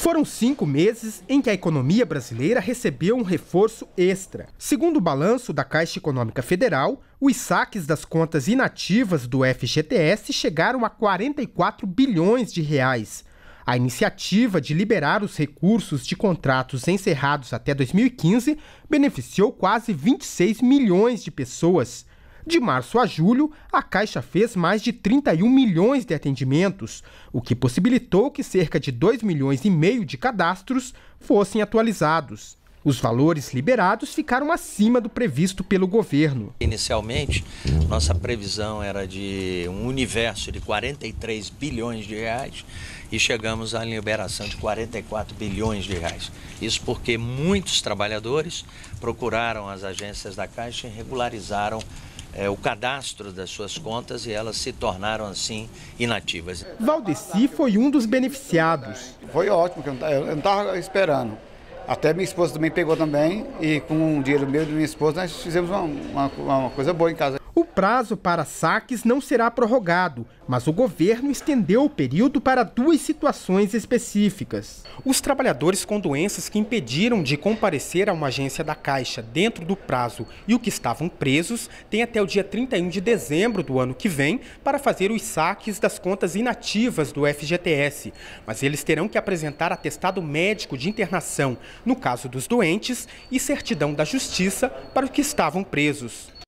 Foram cinco meses em que a economia brasileira recebeu um reforço extra. Segundo o balanço da Caixa Econômica Federal, os saques das contas inativas do FGTS chegaram a 44 bilhões de reais. A iniciativa de liberar os recursos de contratos encerrados até 2015 beneficiou quase 26 milhões de pessoas. De março a julho, a Caixa fez mais de 31 milhões de atendimentos, o que possibilitou que cerca de 2 milhões e meio de cadastros fossem atualizados. Os valores liberados ficaram acima do previsto pelo governo. Inicialmente, nossa previsão era de um universo de 43 bilhões de reais e chegamos à liberação de 44 bilhões de reais. Isso porque muitos trabalhadores procuraram as agências da Caixa e regularizaram é, o cadastro das suas contas e elas se tornaram assim inativas. Valdeci foi um dos beneficiados. Foi ótimo, eu não estava esperando. Até minha esposa também pegou também e com o dinheiro meu e da minha esposa nós fizemos uma, uma, uma coisa boa em casa. O prazo para saques não será prorrogado, mas o governo estendeu o período para duas situações específicas. Os trabalhadores com doenças que impediram de comparecer a uma agência da Caixa dentro do prazo e o que estavam presos têm até o dia 31 de dezembro do ano que vem para fazer os saques das contas inativas do FGTS, mas eles terão que apresentar atestado médico de internação, no caso dos doentes, e certidão da Justiça para os que estavam presos.